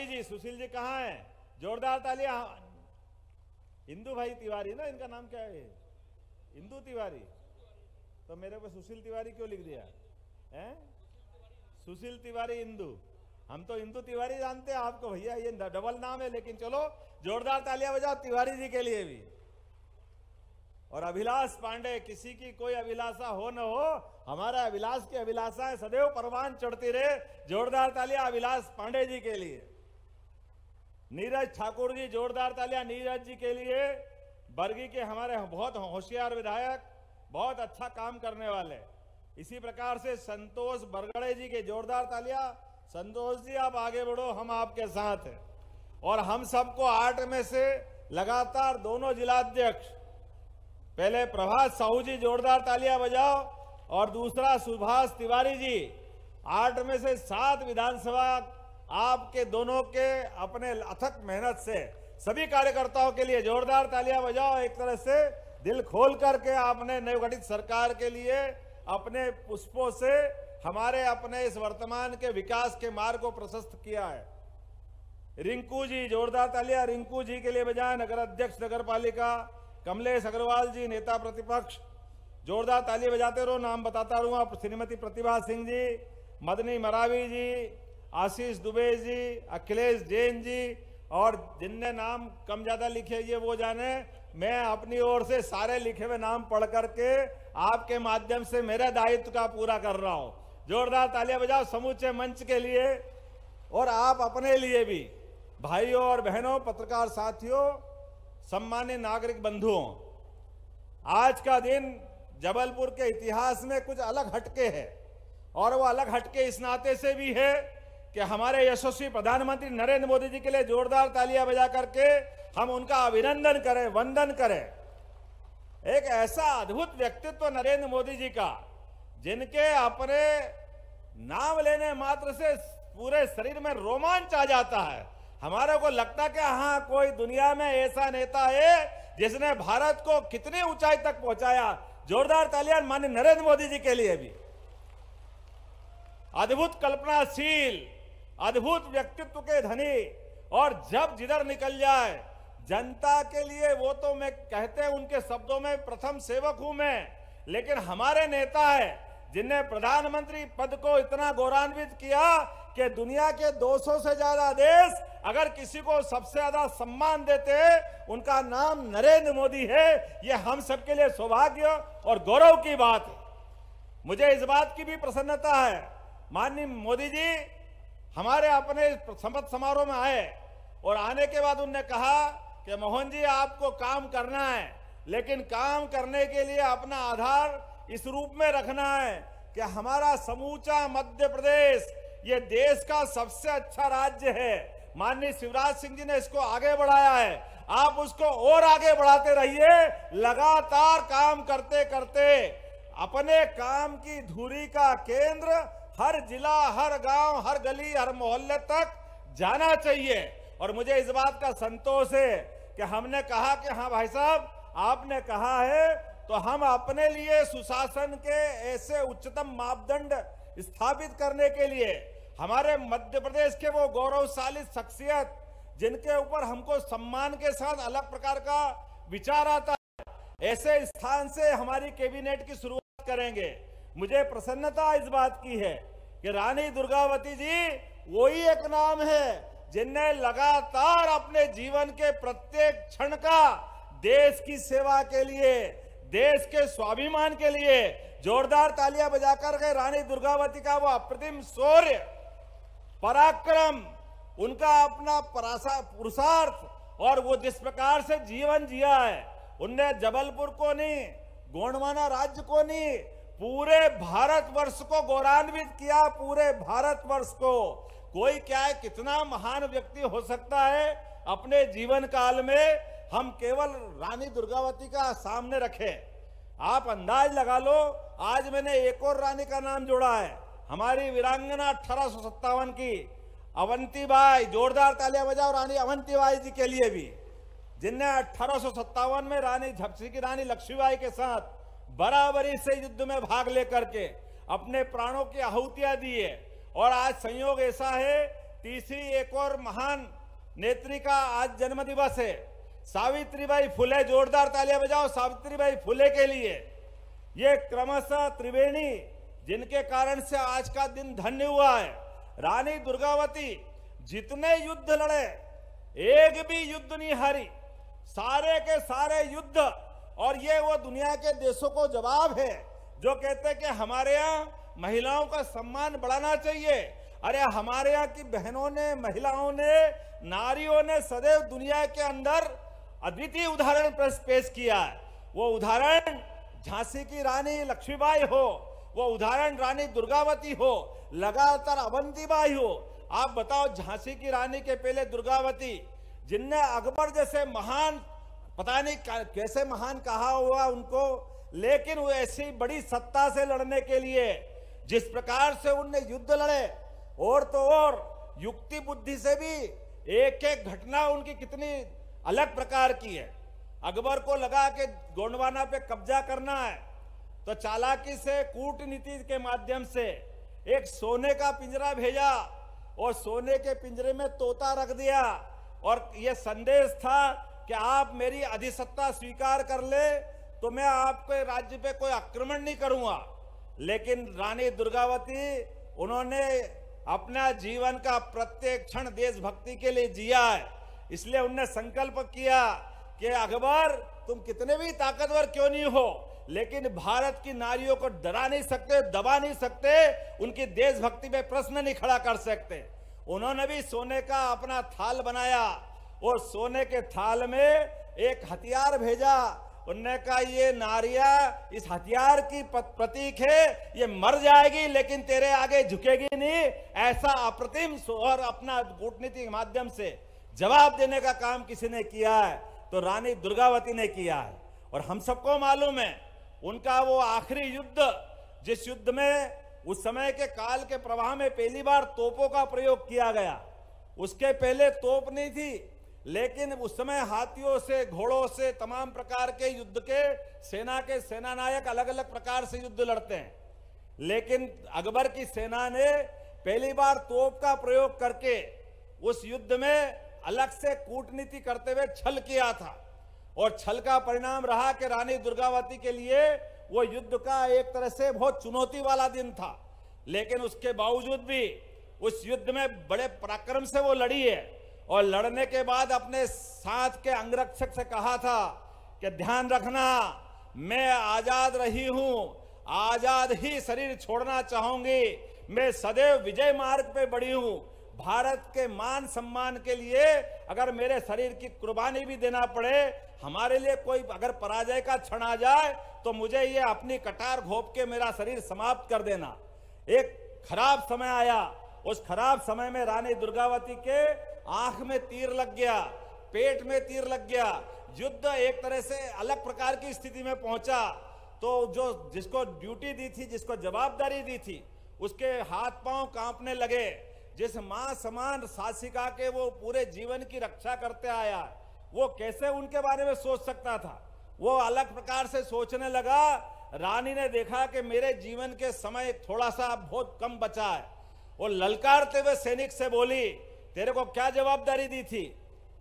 जी सुशील जी कहा है जोरदार तालिया इंदू भाई तिवारी ना इनका नाम क्या है इंदू तिवारी तो मेरे को सुशील तिवारी क्यों लिख दिया है सुशील तिवारी इंदू हम तो इंदू तिवारी जानते हैं आपको भैया ये डबल नाम है लेकिन चलो जोरदार तालियां बजाओ तिवारी जी के लिए भी और अभिलाष पांडे किसी की कोई अभिलाषा हो न हो हमारा अभिलाष की अभिलाषा है सदैव परवान चढ़ती रहे जोरदार तालियां अभिलाष पांडे जी के लिए नीरज ठाकुर जी जोरदार तालियां नीरज जी के लिए बर्गी के हमारे बहुत होशियार विधायक बहुत अच्छा काम करने वाले इसी प्रकार से संतोष बरगड़े जी के जोरदार तालियां संतोष जी आप आगे बढ़ो हम आपके साथ हैं और हम सबको आठ में से लगातार दोनों जिलाध्यक्ष पहले प्रभात साहू जी जोरदार तालियां बजाओ और दूसरा सुभाष तिवारी जी आठ में से सात विधानसभा आपके दोनों के अपने अथक मेहनत से सभी कार्यकर्ताओं के लिए जोरदार तालियां बजाओ एक तरह से दिल खोल करके आपने नवगठित सरकार के लिए अपने पुष्पों से हमारे अपने इस वर्तमान के विकास के मार्ग को प्रशस्त किया है रिंकू जी जोरदार तालियां रिंकू जी के लिए बजाय नगर अध्यक्ष नगर पालिका कमलेश अग्रवाल जी नेता प्रतिपक्ष जोरदार ताली बजाते रहो नाम बताता रहूँ आप श्रीमती प्रतिभा सिंह जी मदनी मरावी जी आशीष दुबे जी अखिलेश जैन जी और जिनने नाम कम ज्यादा लिखे ये वो जाने मैं अपनी ओर से सारे लिखे हुए नाम पढ़ करके आपके माध्यम से मेरे दायित्व का पूरा कर रहा हूं जोरदार तालियां बजाओ समूचे मंच के लिए और आप अपने लिए भी भाइयों और बहनों पत्रकार साथियों सम्मान्य नागरिक बंधुओं आज का दिन जबलपुर के इतिहास में कुछ अलग हटके है और वो अलग हटके इस नाते से भी है कि हमारे यशस्वी प्रधानमंत्री नरेंद्र मोदी जी के लिए जोरदार तालियां बजा करके हम उनका अभिनंदन करें वंदन करें एक ऐसा अद्भुत व्यक्तित्व नरेंद्र मोदी जी का जिनके अपने नाम लेने मात्र से पूरे शरीर में रोमांच आ जाता है हमारे को लगता कि हाँ कोई दुनिया में ऐसा नेता है जिसने भारत को कितनी ऊंचाई तक पहुंचाया जोरदार तालियां माननीय नरेंद्र मोदी जी के लिए भी अद्भुत कल्पनाशील अद्भुत व्यक्तित्व के धनी और जब जिधर निकल जाए जनता के लिए वो तो मैं कहते हैं उनके शब्दों में प्रथम सेवक हूं मैं लेकिन हमारे नेता है जिनने प्रधानमंत्री पद को इतना गौरवान्वित किया कि दुनिया के 200 से ज्यादा देश अगर किसी को सबसे ज्यादा सम्मान देते उनका नाम नरेंद्र मोदी है यह हम सबके लिए सौभाग्य और गौरव की बात है मुझे इस बात की भी प्रसन्नता है माननीय मोदी जी हमारे अपने शपथ समारोह में आए और आने के बाद उनने कहा कि मोहन जी आपको काम करना है लेकिन काम करने के लिए अपना आधार इस रूप में रखना है कि हमारा समूचा मध्य प्रदेश ये देश का सबसे अच्छा राज्य है माननीय शिवराज सिंह जी ने इसको आगे बढ़ाया है आप उसको और आगे बढ़ाते रहिए लगातार काम करते करते अपने काम की धुरी का केंद्र हर जिला हर गांव हर गली हर मोहल्ले तक जाना चाहिए और मुझे इस बात का संतोष है कि हमने कहा कि हाँ भाई साहब आपने कहा है तो हम अपने लिए सुशासन के ऐसे उच्चतम मापदंड स्थापित करने के लिए हमारे मध्य प्रदेश के वो गौरवशाली शख्सियत जिनके ऊपर हमको सम्मान के साथ अलग प्रकार का विचार आता है ऐसे स्थान से हमारी कैबिनेट की शुरुआत करेंगे मुझे प्रसन्नता इस बात की है कि रानी दुर्गावती जी वही एक नाम है जिनने लगातार अपने जीवन के प्रत्येक क्षण का देश की सेवा के लिए देश के स्वाभिमान के लिए जोरदार तालियां बजाकर के रानी दुर्गावती का वो अप्रतिम शौर्य पराक्रम उनका अपना पुरुषार्थ और वो जिस प्रकार से जीवन जिया है उनने जबलपुर को नहीं गोंडवाना राज्य को नहीं पूरे भारतवर्ष को गौरवान्वित किया पूरे भारतवर्ष को कोई क्या है कितना महान व्यक्ति हो सकता है अपने जीवन काल में हम केवल रानी दुर्गावती का सामने रखे आप अंदाज लगा लो आज मैंने एक और रानी का नाम जोड़ा है हमारी वीरांगना अठारह की अवंती बाई जोरदार तालियां बजाओ रानी अवंती बाई जी के लिए भी जिनने अठारह में रानी झपसी की रानी लक्ष्मीबाई के साथ बराबरी से युद्ध में भाग लेकर के अपने प्राणों की आहुतियां दी है और आज संयोग ऐसा है तीसरी एक और महान नेत्री का आज जन्म दिवस है सावित्रीबाई फुले जोरदार तालियां बजाओ सावित्रीबाई फुले के लिए ये क्रमशः त्रिवेणी जिनके कारण से आज का दिन धन्य हुआ है रानी दुर्गावती जितने युद्ध लड़े एक भी युद्ध नहीं हारी सारे के सारे युद्ध और ये वो दुनिया के देशों को जवाब है जो कहते हैं कि हमारे यहाँ महिलाओं का सम्मान बढ़ाना चाहिए अरे हमारे यहाँ की बहनों ने महिलाओं ने नारियों ने सदैव दुनिया के अंदर अद्वितीय उदाहरण पेश किया है वो उदाहरण झांसी की रानी लक्ष्मीबाई हो वो उदाहरण रानी दुर्गावती हो लगातार अवंतीबाई हो आप बताओ झांसी की रानी के पहले दुर्गावती जिनने अकबर जैसे महान पता नहीं कैसे महान कहा हुआ उनको लेकिन वो ऐसी बड़ी सत्ता से लड़ने के लिए जिस प्रकार से उनने युद्ध लड़े और तो और युक्ति बुद्धि से भी एक एक घटना उनकी कितनी अलग प्रकार की है अकबर को लगा कि गोंडवाना पे कब्जा करना है तो चालाकी से कूटनीति के माध्यम से एक सोने का पिंजरा भेजा और सोने के पिंजरे में तोता रख दिया और यह संदेश था कि आप मेरी अधिसत्ता स्वीकार कर ले तो मैं आपके राज्य पे कोई आक्रमण नहीं करूंगा लेकिन रानी दुर्गावती उन्होंने अपना जीवन का प्रत्येक क्षण देशभक्ति के लिए जिया है इसलिए उनने संकल्प किया कि अकबर तुम कितने भी ताकतवर क्यों नहीं हो लेकिन भारत की नारियों को डरा नहीं सकते दबा नहीं सकते उनकी देशभक्ति पे प्रश्न नहीं खड़ा कर सकते उन्होंने भी सोने का अपना थाल बनाया वो सोने के थाल में एक हथियार भेजा उनने कहा ये नारिया इस हथियार की प्रतीक है ये मर जाएगी लेकिन तेरे आगे झुकेगी नहीं ऐसा अप्रतिम और अपना कूटनीति के माध्यम से जवाब देने का काम किसी ने किया है तो रानी दुर्गावती ने किया है और हम सबको मालूम है उनका वो आखिरी युद्ध जिस युद्ध में उस समय के काल के प्रवाह में पहली बार तोपों का प्रयोग किया गया उसके पहले तोप नहीं थी लेकिन उस समय हाथियों से घोड़ों से तमाम प्रकार के युद्ध के सेना के सेनानायक अलग अलग प्रकार से युद्ध लड़ते हैं लेकिन अकबर की सेना ने पहली बार तोप का प्रयोग करके उस युद्ध में अलग से कूटनीति करते हुए छल किया था और छल का परिणाम रहा कि रानी दुर्गावती के लिए वो युद्ध का एक तरह से बहुत चुनौती वाला दिन था लेकिन उसके बावजूद भी उस युद्ध में बड़े पराक्रम से वो लड़ी है और लड़ने के बाद अपने साथ के अंगरक्षक से कहा था कि ध्यान रखना मैं आजाद रही हूं आजाद ही शरीर छोड़ना चाहूंगी मैं सदैव विजय मार्ग पे बढ़ी हूं भारत के मान सम्मान के लिए अगर मेरे शरीर की कुर्बानी भी देना पड़े हमारे लिए कोई अगर पराजय का क्षण आ जाए तो मुझे ये अपनी कटार घोप के मेरा शरीर समाप्त कर देना एक खराब समय आया उस खराब समय में रानी दुर्गावती के आंख में तीर लग गया पेट में तीर लग गया युद्ध एक तरह से अलग प्रकार की स्थिति में पहुंचा तो जो जिसको ड्यूटी दी थी जिसको जवाबदारी दी थी उसके हाथ पांव कांपने लगे जिस मां समान सासिका के वो पूरे जीवन की रक्षा करते आया वो कैसे उनके बारे में सोच सकता था वो अलग प्रकार से सोचने लगा रानी ने देखा कि मेरे जीवन के समय थोड़ा सा बहुत कम बचा है वो ललकारते हुए सैनिक से बोली तेरे को क्या जवाबदारी दी थी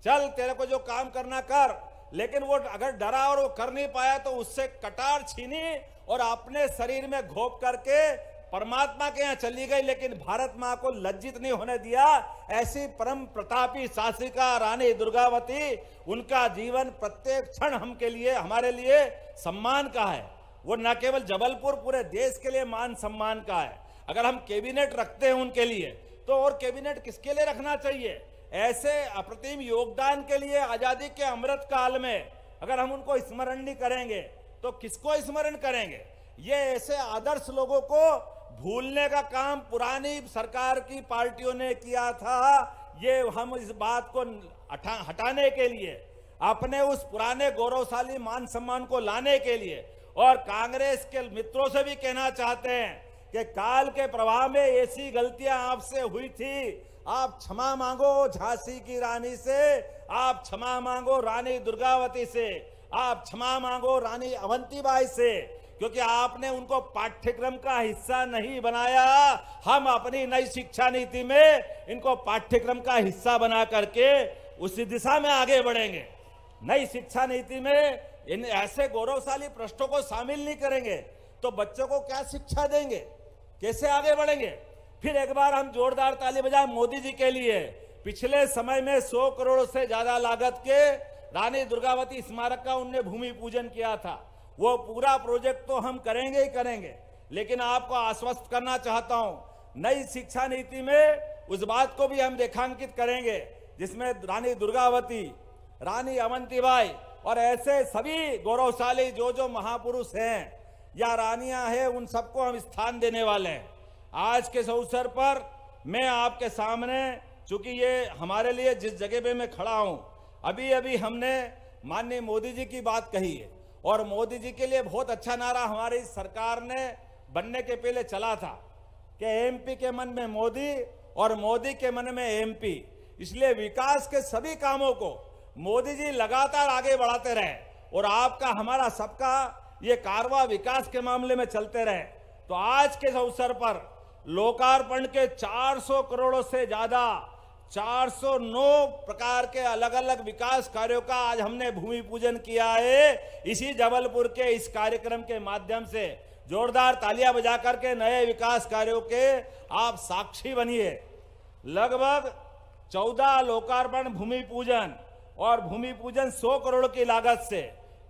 चल तेरे को जो काम करना कर लेकिन वो अगर डरा और वो कर नहीं पाया तो उससे कटार छीनी और अपने शरीर में घोप करके परमात्मा के यहाँ चली गई लेकिन भारत माँ को लज्जित नहीं होने दिया ऐसी परम प्रतापी शासिका रानी दुर्गावती उनका जीवन प्रत्येक क्षण हम के लिए हमारे लिए सम्मान का है वो न केवल जबलपुर पूरे देश के लिए मान सम्मान का है अगर हम कैबिनेट रखते हैं उनके लिए तो और कैबिनेट किसके लिए रखना चाहिए ऐसे अप्रतिम योगदान के लिए आजादी के अमृत काल में अगर हम उनको स्मरण नहीं करेंगे तो किसको स्मरण करेंगे ये ऐसे आदर्श लोगों को भूलने का काम पुरानी सरकार की पार्टियों ने किया था ये हम इस बात को हटाने के लिए अपने उस पुराने गौरवशाली मान सम्मान को लाने के लिए और कांग्रेस के मित्रों से भी कहना चाहते हैं कि काल के प्रवाह में ऐसी गलतियां आपसे हुई थी आप क्षमा मांगो झांसी की रानी से आप क्षमा मांगो रानी दुर्गावती से आप क्षमा मांगो रानी अवंतीबाई से क्योंकि आपने उनको पाठ्यक्रम का हिस्सा नहीं बनाया हम अपनी नई शिक्षा नीति में इनको पाठ्यक्रम का हिस्सा बना करके उसी दिशा में आगे बढ़ेंगे नई शिक्षा नीति में इन ऐसे गौरवशाली प्रश्नों को शामिल नहीं करेंगे तो बच्चों को क्या शिक्षा देंगे कैसे आगे बढ़ेंगे फिर एक बार हम जोरदार ताली बजाए मोदी जी के लिए पिछले समय में 100 करोड़ से ज्यादा लागत के रानी दुर्गावती स्मारक का उनने भूमि पूजन किया था वो पूरा प्रोजेक्ट तो हम करेंगे ही करेंगे लेकिन आपको आश्वस्त करना चाहता हूं नई शिक्षा नीति में उस बात को भी हम रेखांकित करेंगे जिसमें रानी दुर्गावती रानी अवंतीबाई और ऐसे सभी गौरवशाली जो जो महापुरुष हैं या रानियां हैं उन सबको हम स्थान देने वाले हैं आज के इस अवसर पर मैं आपके सामने चूंकि ये हमारे लिए जिस जगह पे मैं खड़ा हूं अभी अभी हमने माननीय मोदी जी की बात कही है और मोदी जी के लिए बहुत अच्छा नारा हमारी सरकार ने बनने के पहले चला था कि एमपी के मन में मोदी और मोदी के मन में एमपी इसलिए विकास के सभी कामों को मोदी जी लगातार आगे बढ़ाते रहे और आपका हमारा सबका ये कारवा विकास के मामले में चलते रहे तो आज के अवसर पर लोकार्पण के 400 करोड़ से ज्यादा 409 प्रकार के अलग अलग विकास कार्यों का आज हमने भूमि पूजन किया है इसी जबलपुर के इस कार्यक्रम के माध्यम से जोरदार तालियां बजा करके नए विकास कार्यों के आप साक्षी बनिए लगभग चौदह लोकार्पण भूमि पूजन और भूमि पूजन सौ करोड़ की लागत से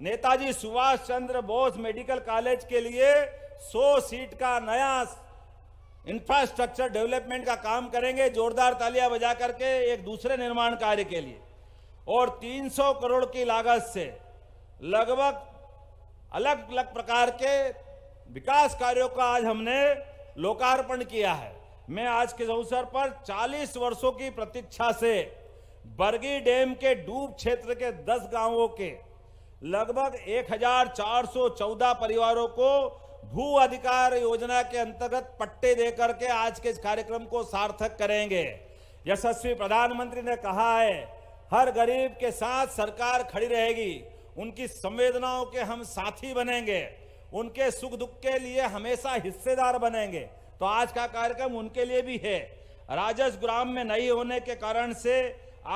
नेताजी सुभाष चंद्र बोस मेडिकल कॉलेज के लिए 100 सीट का नया इंफ्रास्ट्रक्चर डेवलपमेंट का काम करेंगे जोरदार तालियां बजा करके एक दूसरे निर्माण कार्य के लिए और 300 करोड़ की लागत से लगभग अलग अलग प्रकार के विकास कार्यों का आज हमने लोकार्पण किया है मैं आज के अवसर पर 40 वर्षों की प्रतीक्षा से बरगी डैम के डूब क्षेत्र के 10 गांवों के लगभग 1414 परिवारों को भू अधिकार योजना के अंतर्गत पट्टे देकर के आज के इस कार्यक्रम को सार्थक करेंगे यशस्वी प्रधानमंत्री ने कहा है हर गरीब के साथ सरकार खड़ी रहेगी उनकी संवेदनाओं के हम साथी बनेंगे उनके सुख दुख के लिए हमेशा हिस्सेदार बनेंगे तो आज का कार्यक्रम उनके लिए भी है राजस ग्राम में नहीं होने के कारण से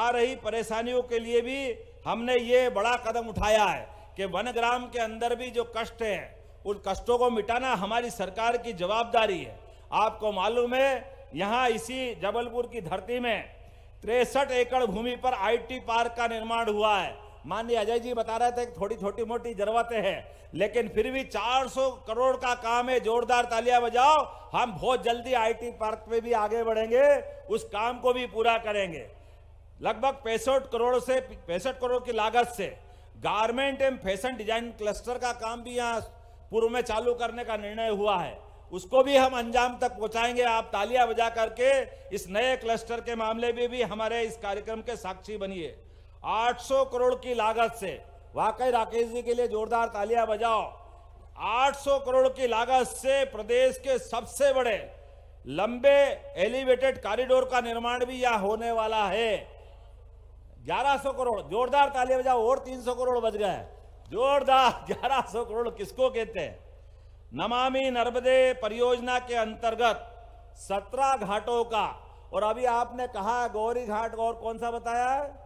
आ रही परेशानियों के लिए भी हमने ये बड़ा कदम उठाया है कि वनग्राम के अंदर भी जो कष्ट है उन कष्टों को मिटाना हमारी सरकार की जवाबदारी है आपको मालूम है यहाँ इसी जबलपुर की धरती में तिरसठ एकड़ भूमि पर आईटी पार्क का निर्माण हुआ है माननीय अजय जी बता रहे थे कि थोड़ी छोटी मोटी जरूरतें हैं लेकिन फिर भी 400 करोड़ का काम है जोरदार तालियां बजाओ हम बहुत जल्दी आईटी पार्क में भी आगे बढ़ेंगे उस काम को भी पूरा करेंगे लगभग पैंसठ करोड़ से पैंसठ करोड़ की लागत से garment and fashion design cluster का काम भी यहाँ पूर्व में चालू करने का निर्णय हुआ है उसको भी हम अंजाम तक पहुंचाएंगे आप तालियां बजा करके इस नए क्लस्टर के मामले में भी, भी हमारे इस कार्यक्रम के साक्षी बनिए 800 करोड़ की लागत से वाकई राकेश जी के लिए जोरदार तालियां बजाओ 800 करोड़ की लागत से प्रदेश के सबसे बड़े लंबे एलिवेटेड कॉरिडोर का निर्माण भी यह होने वाला है 1100 करोड़ जोरदार ताली बजाओ और 300 करोड़ बज गए जोरदार 1100 करोड़ किसको कहते हैं नमामि नर्मदे परियोजना के अंतर्गत 17 घाटों का और अभी आपने कहा गौरी घाट और कौन सा बताया है